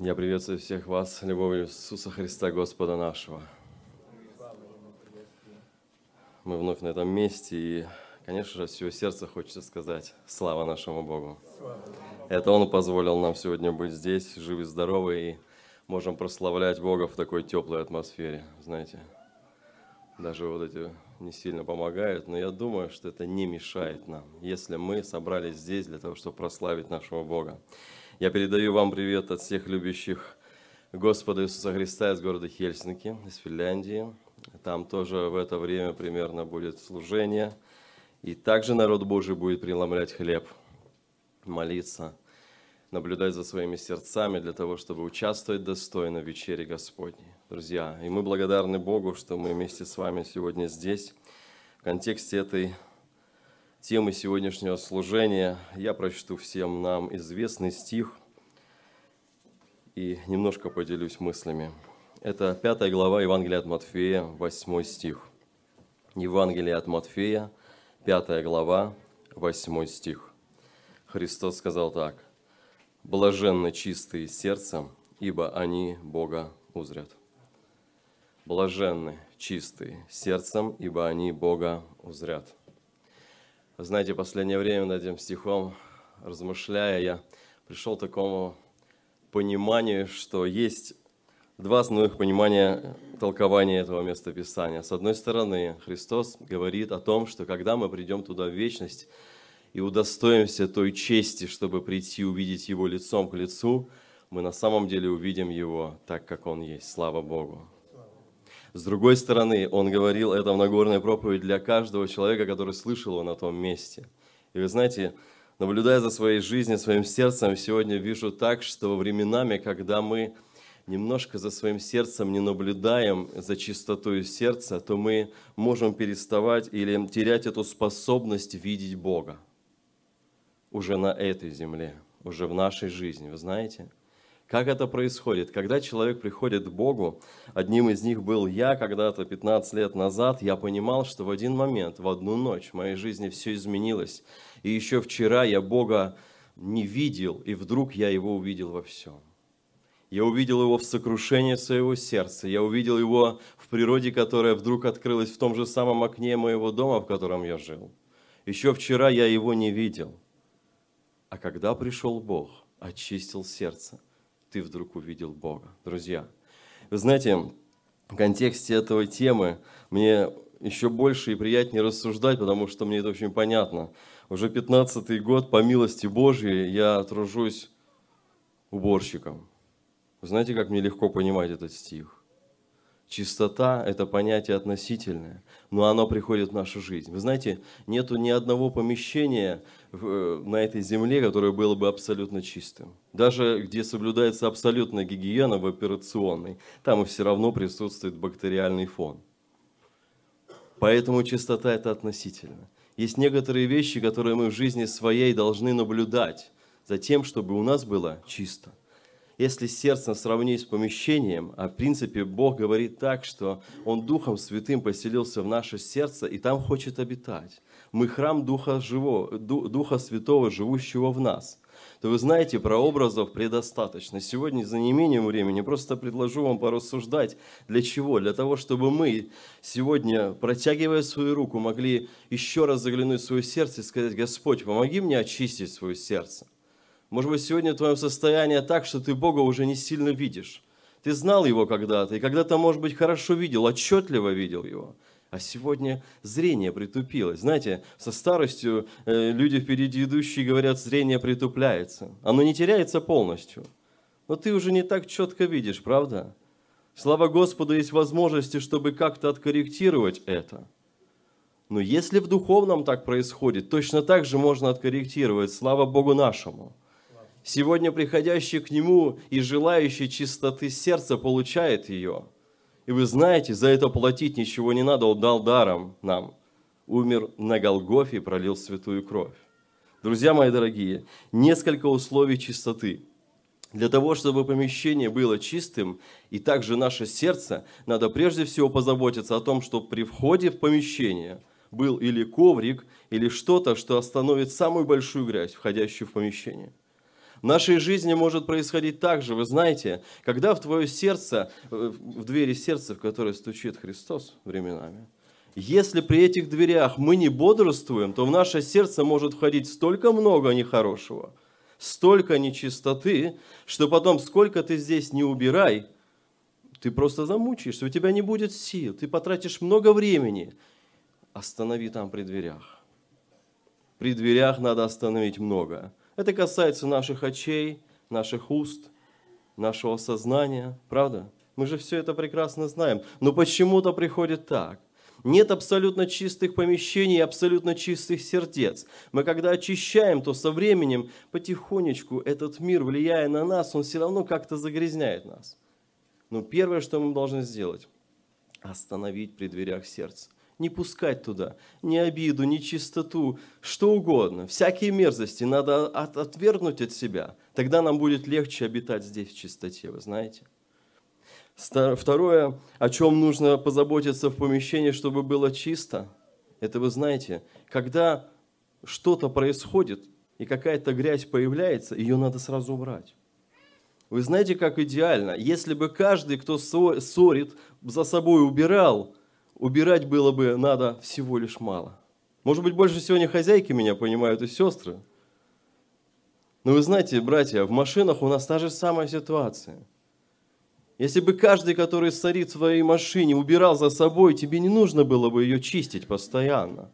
Я приветствую всех вас, любовью Иисуса Христа, Господа нашего. Мы вновь на этом месте, и, конечно же, всего сердца хочется сказать слава нашему Богу. Это Он позволил нам сегодня быть здесь, живы, здоровы, и можем прославлять Бога в такой теплой атмосфере, знаете. Даже вот эти не сильно помогают, но я думаю, что это не мешает нам, если мы собрались здесь для того, чтобы прославить нашего Бога. Я передаю вам привет от всех любящих Господа Иисуса Христа из города Хельсинки, из Финляндии. Там тоже в это время примерно будет служение. И также народ Божий будет преломлять хлеб, молиться, наблюдать за своими сердцами для того, чтобы участвовать достойно в вечере Господней. Друзья, и мы благодарны Богу, что мы вместе с вами сегодня здесь, в контексте этой темы сегодняшнего служения, я прочту всем нам известный стих и немножко поделюсь мыслями. Это пятая глава Евангелия от Матфея, восьмой стих. Евангелие от Матфея, пятая глава, восьмой стих. Христос сказал так. Блаженны чистые сердцем, ибо они Бога узрят». Блаженны чистые сердцем, ибо они Бога узрят. Знаете, последнее время над этим стихом, размышляя, я пришел к такому пониманию, что есть два основных понимания толкования этого места Писания. С одной стороны, Христос говорит о том, что когда мы придем туда в вечность и удостоимся той чести, чтобы прийти увидеть Его лицом к лицу, мы на самом деле увидим Его так, как Он есть. Слава Богу! С другой стороны, он говорил это в Нагорной проповеди для каждого человека, который слышал его на том месте. И вы знаете, наблюдая за своей жизнью, своим сердцем, сегодня вижу так, что временами, когда мы немножко за своим сердцем не наблюдаем за чистотой сердца, то мы можем переставать или терять эту способность видеть Бога уже на этой земле, уже в нашей жизни, вы знаете? Как это происходит? Когда человек приходит к Богу, одним из них был я когда-то 15 лет назад, я понимал, что в один момент, в одну ночь в моей жизни все изменилось. И еще вчера я Бога не видел, и вдруг я его увидел во всем. Я увидел его в сокрушении своего сердца. Я увидел его в природе, которая вдруг открылась в том же самом окне моего дома, в котором я жил. Еще вчера я его не видел. А когда пришел Бог, очистил сердце – ты вдруг увидел Бога. Друзья, вы знаете, в контексте этого темы мне еще больше и приятнее рассуждать, потому что мне это очень понятно. Уже 15 год, по милости Божьей, я тружусь уборщиком. Вы знаете, как мне легко понимать этот стих? Чистота – это понятие относительное, но оно приходит в нашу жизнь. Вы знаете, нету ни одного помещения э, на этой земле, которое было бы абсолютно чистым. Даже где соблюдается абсолютная гигиена в операционной, там и все равно присутствует бактериальный фон. Поэтому чистота – это относительно. Есть некоторые вещи, которые мы в жизни своей должны наблюдать за тем, чтобы у нас было чисто – если сердце сравнить с помещением, а в принципе Бог говорит так, что Он Духом Святым поселился в наше сердце и там хочет обитать. Мы храм Духа, Живого, Духа Святого, живущего в нас – то вы знаете, про образов предостаточно. Сегодня за неимением времени просто предложу вам порассуждать. Для чего? Для того, чтобы мы сегодня, протягивая свою руку, могли еще раз заглянуть в свое сердце и сказать, Господь, помоги мне очистить свое сердце. Может быть, сегодня в твоем состоянии так, что ты Бога уже не сильно видишь. Ты знал Его когда-то, и когда-то, может быть, хорошо видел, отчетливо видел Его. А сегодня зрение притупилось. Знаете, со старостью э, люди впереди идущие говорят, зрение притупляется. Оно не теряется полностью. Но ты уже не так четко видишь, правда? Слава Господу, есть возможности, чтобы как-то откорректировать это. Но если в духовном так происходит, точно так же можно откорректировать, слава Богу нашему – Сегодня приходящий к Нему и желающий чистоты сердца получает ее. И вы знаете, за это платить ничего не надо, Он дал даром нам. Умер на Голгофе и пролил святую кровь. Друзья мои дорогие, несколько условий чистоты. Для того, чтобы помещение было чистым, и также наше сердце, надо прежде всего позаботиться о том, что при входе в помещение был или коврик, или что-то, что остановит самую большую грязь, входящую в помещение – нашей жизни может происходить так же, вы знаете, когда в твое сердце, э, в двери сердца, в которое стучит Христос временами, если при этих дверях мы не бодрствуем, то в наше сердце может входить столько много нехорошего, столько нечистоты, что потом, сколько ты здесь не убирай, ты просто замучаешься, у тебя не будет сил, ты потратишь много времени. Останови там при дверях. При дверях надо остановить много. Это касается наших очей, наших уст, нашего сознания, правда? Мы же все это прекрасно знаем. Но почему-то приходит так. Нет абсолютно чистых помещений, абсолютно чистых сердец. Мы когда очищаем, то со временем потихонечку этот мир, влияя на нас, он все равно как-то загрязняет нас. Но ну, первое, что мы должны сделать, остановить при дверях сердца не пускать туда ни обиду, ни чистоту, что угодно. Всякие мерзости надо от, отвергнуть от себя. Тогда нам будет легче обитать здесь в чистоте, вы знаете. Второе, о чем нужно позаботиться в помещении, чтобы было чисто, это вы знаете, когда что-то происходит и какая-то грязь появляется, ее надо сразу убрать. Вы знаете, как идеально, если бы каждый, кто ссорит, за собой убирал – убирать было бы надо всего лишь мало. Может быть, больше сегодня хозяйки меня понимают и сестры. Но вы знаете, братья, в машинах у нас та же самая ситуация. Если бы каждый, который сорит в своей машине, убирал за собой, тебе не нужно было бы ее чистить постоянно.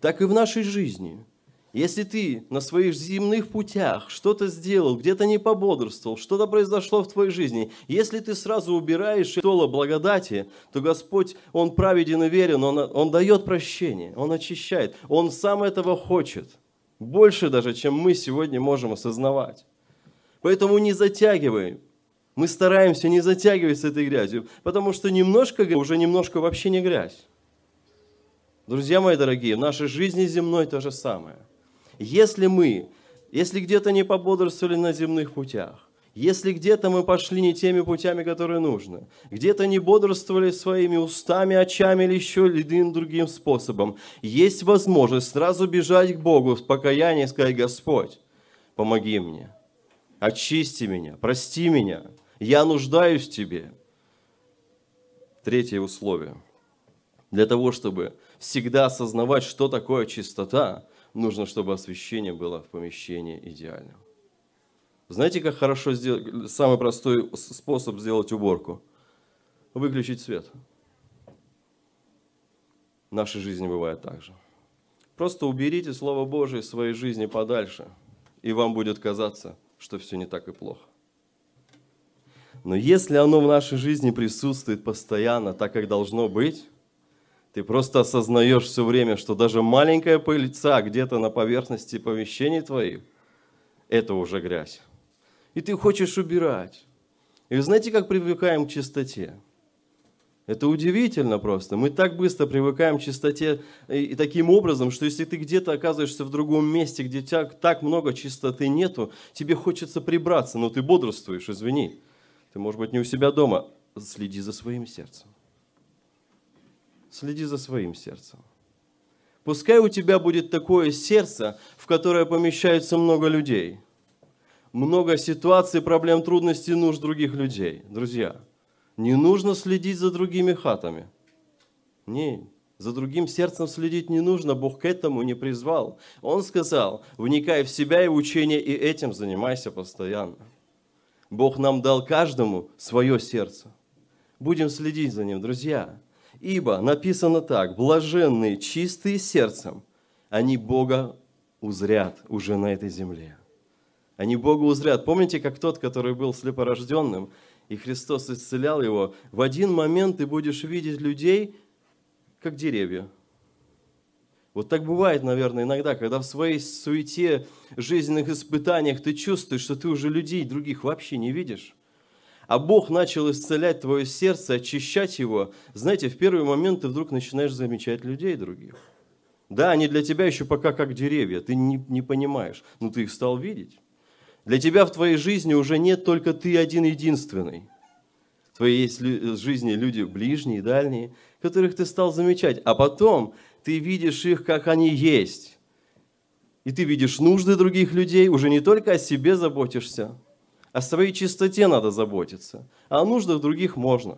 Так и в нашей жизни – если ты на своих земных путях что-то сделал, где-то не пободрствовал, что-то произошло в твоей жизни, если ты сразу убираешь тола благодати, то Господь, Он праведен и верен, Он, Он дает прощение, Он очищает, Он сам этого хочет. Больше даже, чем мы сегодня можем осознавать. Поэтому не затягивай. Мы стараемся не затягивать с этой грязью, потому что немножко уже немножко вообще не грязь. Друзья мои дорогие, в нашей жизни земной то же самое. Если мы, если где-то не пободрствовали на земных путях, если где-то мы пошли не теми путями, которые нужно, где-то не бодрствовали своими устами, очами или еще иным другим способом, есть возможность сразу бежать к Богу в покаянии и сказать, Господь, помоги мне, очисти меня, прости меня, я нуждаюсь в Тебе. Третье условие. Для того, чтобы всегда осознавать, что такое чистота – нужно, чтобы освещение было в помещении идеальным. Знаете, как хорошо сделать, самый простой способ сделать уборку? Выключить свет. В нашей жизни бывает так же. Просто уберите Слово Божие из своей жизни подальше, и вам будет казаться, что все не так и плохо. Но если оно в нашей жизни присутствует постоянно, так как должно быть, ты просто осознаешь все время, что даже маленькая пыльца где-то на поверхности помещений твоих – это уже грязь. И ты хочешь убирать. И вы знаете, как привыкаем к чистоте? Это удивительно просто. Мы так быстро привыкаем к чистоте э, и, таким образом, что если ты где-то оказываешься в другом месте, где тебя так много чистоты нету, тебе хочется прибраться, но ты бодрствуешь, извини. Ты, может быть, не у себя дома. Следи за своим сердцем следи за своим сердцем. Пускай у тебя будет такое сердце, в которое помещается много людей, много ситуаций, проблем, трудностей, нужд других людей. Друзья, не нужно следить за другими хатами. Не, за другим сердцем следить не нужно, Бог к этому не призвал. Он сказал, вникай в себя и в учение, и этим занимайся постоянно. Бог нам дал каждому свое сердце. Будем следить за ним, друзья. Ибо написано так, блаженные, чистые сердцем, они Бога узрят уже на этой земле. Они Бога узрят. Помните, как тот, который был слепорожденным, и Христос исцелял его, в один момент ты будешь видеть людей, как деревья. Вот так бывает, наверное, иногда, когда в своей суете, жизненных испытаниях ты чувствуешь, что ты уже людей других вообще не видишь а Бог начал исцелять твое сердце, очищать его, знаете, в первый момент ты вдруг начинаешь замечать людей других. Да, они для тебя еще пока как деревья, ты не, не понимаешь, но ты их стал видеть. Для тебя в твоей жизни уже нет только ты один единственный. В твоей есть жизни люди ближние, и дальние, которых ты стал замечать, а потом ты видишь их, как они есть. И ты видишь нужды других людей, уже не только о себе заботишься, о своей чистоте надо заботиться, а о нуждах других можно.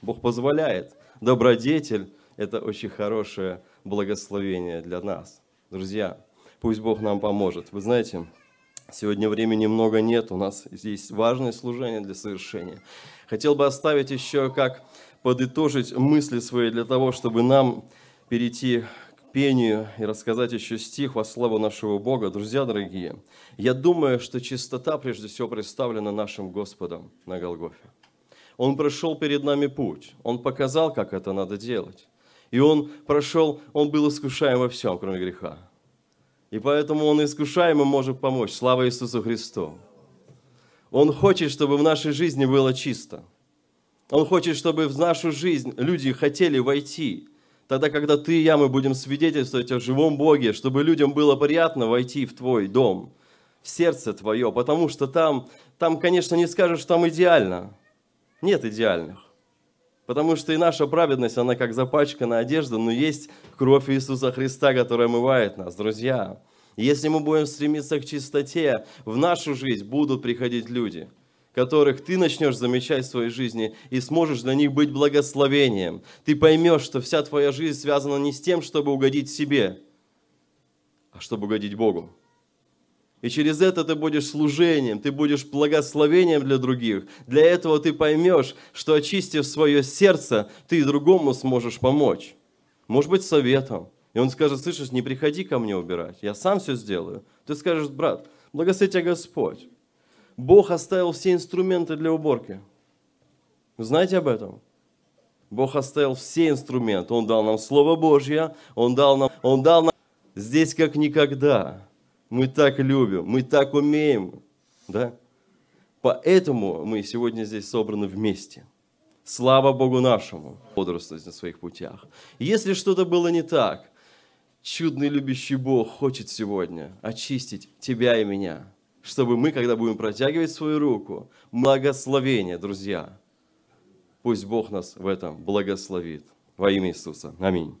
Бог позволяет. Добродетель – это очень хорошее благословение для нас. Друзья, пусть Бог нам поможет. Вы знаете, сегодня времени много нет, у нас здесь важное служение для совершения. Хотел бы оставить еще как подытожить мысли свои для того, чтобы нам перейти пению и рассказать еще стих во славу нашего Бога. Друзья дорогие, я думаю, что чистота прежде всего представлена нашим Господом на Голгофе. Он прошел перед нами путь, Он показал, как это надо делать. И Он прошел, Он был искушаем во всем, кроме греха. И поэтому Он искушаемым может помочь. Слава Иисусу Христу! Он хочет, чтобы в нашей жизни было чисто. Он хочет, чтобы в нашу жизнь люди хотели войти тогда, когда ты и я, мы будем свидетельствовать о живом Боге, чтобы людям было приятно войти в твой дом, в сердце твое, потому что там, там, конечно, не скажешь, там идеально. Нет идеальных. Потому что и наша праведность, она как запачкана одежда, но есть кровь Иисуса Христа, которая омывает нас, друзья. Если мы будем стремиться к чистоте, в нашу жизнь будут приходить люди – которых ты начнешь замечать в своей жизни и сможешь для них быть благословением. Ты поймешь, что вся твоя жизнь связана не с тем, чтобы угодить себе, а чтобы угодить Богу. И через это ты будешь служением, ты будешь благословением для других. Для этого ты поймешь, что очистив свое сердце, ты другому сможешь помочь. Может быть, советом. И он скажет, слышишь, не приходи ко мне убирать, я сам все сделаю. Ты скажешь, брат, благослови тебя Господь. Бог оставил все инструменты для уборки. Вы знаете об этом? Бог оставил все инструменты. Он дал нам Слово Божье, Он дал нам, он дал нам здесь как никогда. Мы так любим, мы так умеем. Да? Поэтому мы сегодня здесь собраны вместе. Слава Богу нашему, бодрствовать на своих путях. Если что-то было не так, чудный любящий Бог хочет сегодня очистить тебя и меня – чтобы мы, когда будем протягивать свою руку, благословение, друзья. Пусть Бог нас в этом благословит. Во имя Иисуса. Аминь.